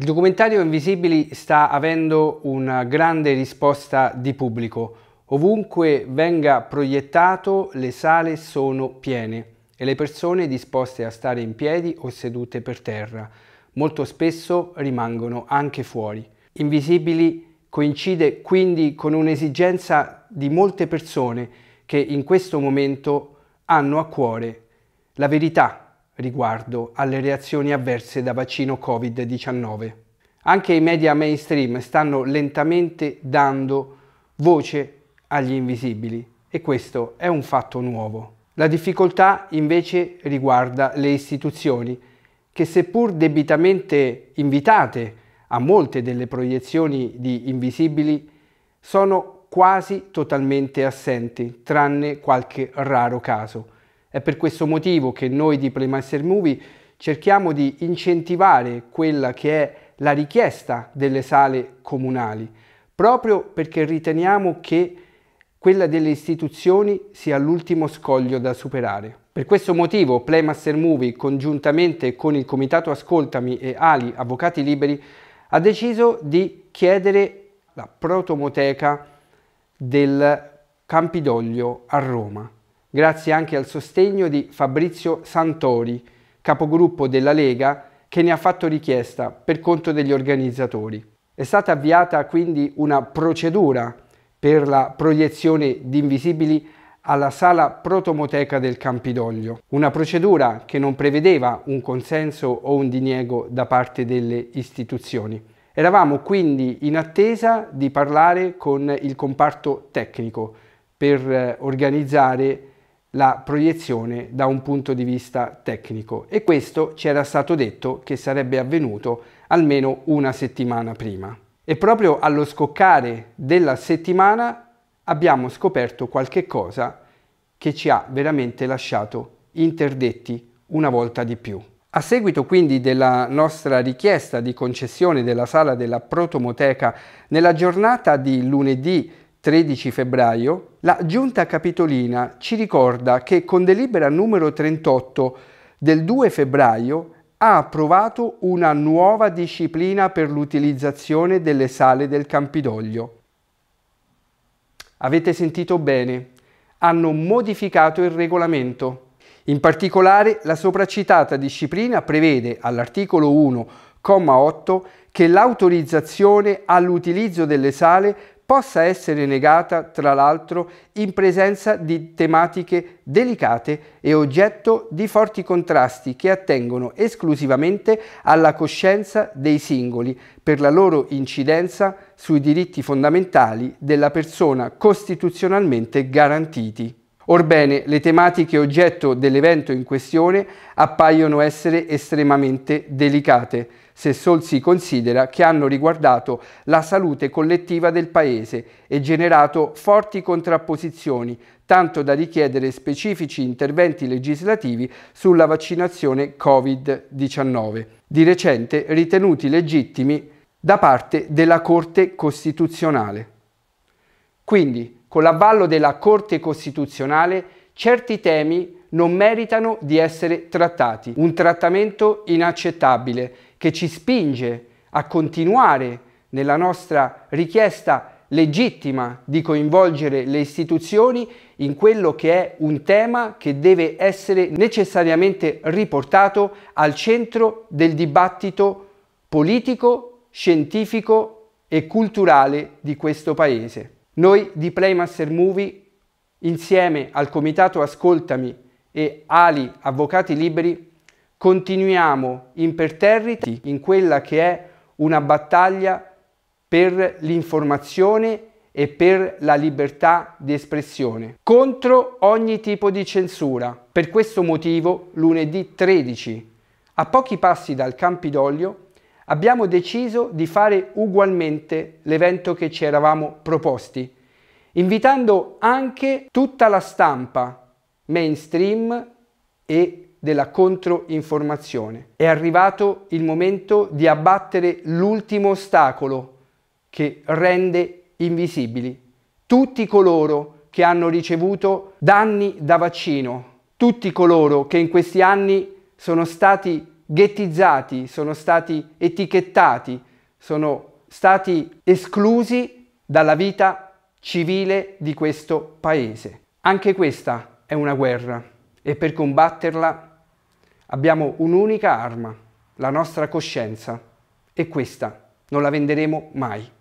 Il documentario Invisibili sta avendo una grande risposta di pubblico. Ovunque venga proiettato le sale sono piene e le persone disposte a stare in piedi o sedute per terra. Molto spesso rimangono anche fuori. Invisibili coincide quindi con un'esigenza di molte persone che in questo momento hanno a cuore la verità riguardo alle reazioni avverse da vaccino Covid-19. Anche i media mainstream stanno lentamente dando voce agli invisibili e questo è un fatto nuovo. La difficoltà invece riguarda le istituzioni che seppur debitamente invitate a molte delle proiezioni di invisibili sono quasi totalmente assenti, tranne qualche raro caso è per questo motivo che noi di Playmaster Movie cerchiamo di incentivare quella che è la richiesta delle sale comunali, proprio perché riteniamo che quella delle istituzioni sia l'ultimo scoglio da superare. Per questo motivo Playmaster Movie, congiuntamente con il Comitato Ascoltami e Ali Avvocati Liberi, ha deciso di chiedere la protomoteca del Campidoglio a Roma grazie anche al sostegno di Fabrizio Santori, capogruppo della Lega, che ne ha fatto richiesta per conto degli organizzatori. È stata avviata quindi una procedura per la proiezione di Invisibili alla sala protomoteca del Campidoglio, una procedura che non prevedeva un consenso o un diniego da parte delle istituzioni. Eravamo quindi in attesa di parlare con il comparto tecnico per eh, organizzare la proiezione da un punto di vista tecnico e questo ci era stato detto che sarebbe avvenuto almeno una settimana prima. E proprio allo scoccare della settimana abbiamo scoperto qualche cosa che ci ha veramente lasciato interdetti una volta di più. A seguito quindi della nostra richiesta di concessione della sala della Protomoteca nella giornata di lunedì 13 febbraio, la Giunta Capitolina ci ricorda che con delibera numero 38 del 2 febbraio ha approvato una nuova disciplina per l'utilizzazione delle sale del Campidoglio. Avete sentito bene, hanno modificato il regolamento. In particolare la sopracitata disciplina prevede all'articolo 1,8 che l'autorizzazione all'utilizzo delle sale possa essere negata, tra l'altro, in presenza di tematiche delicate e oggetto di forti contrasti che attengono esclusivamente alla coscienza dei singoli per la loro incidenza sui diritti fondamentali della persona costituzionalmente garantiti. Orbene, le tematiche oggetto dell'evento in questione appaiono essere estremamente delicate, se sol si considera che hanno riguardato la salute collettiva del Paese e generato forti contrapposizioni, tanto da richiedere specifici interventi legislativi sulla vaccinazione Covid-19, di recente ritenuti legittimi da parte della Corte Costituzionale. Quindi, con l'avvallo della Corte Costituzionale, certi temi non meritano di essere trattati. Un trattamento inaccettabile che ci spinge a continuare nella nostra richiesta legittima di coinvolgere le istituzioni in quello che è un tema che deve essere necessariamente riportato al centro del dibattito politico, scientifico e culturale di questo Paese. Noi di Playmaster Movie, insieme al Comitato Ascoltami e Ali Avvocati Liberi, continuiamo imperterriti in quella che è una battaglia per l'informazione e per la libertà di espressione, contro ogni tipo di censura. Per questo motivo, lunedì 13, a pochi passi dal Campidoglio, abbiamo deciso di fare ugualmente l'evento che ci eravamo proposti, invitando anche tutta la stampa mainstream e della controinformazione. È arrivato il momento di abbattere l'ultimo ostacolo che rende invisibili tutti coloro che hanno ricevuto danni da vaccino, tutti coloro che in questi anni sono stati ghettizzati, sono stati etichettati, sono stati esclusi dalla vita civile di questo paese. Anche questa è una guerra e per combatterla abbiamo un'unica arma, la nostra coscienza, e questa non la venderemo mai.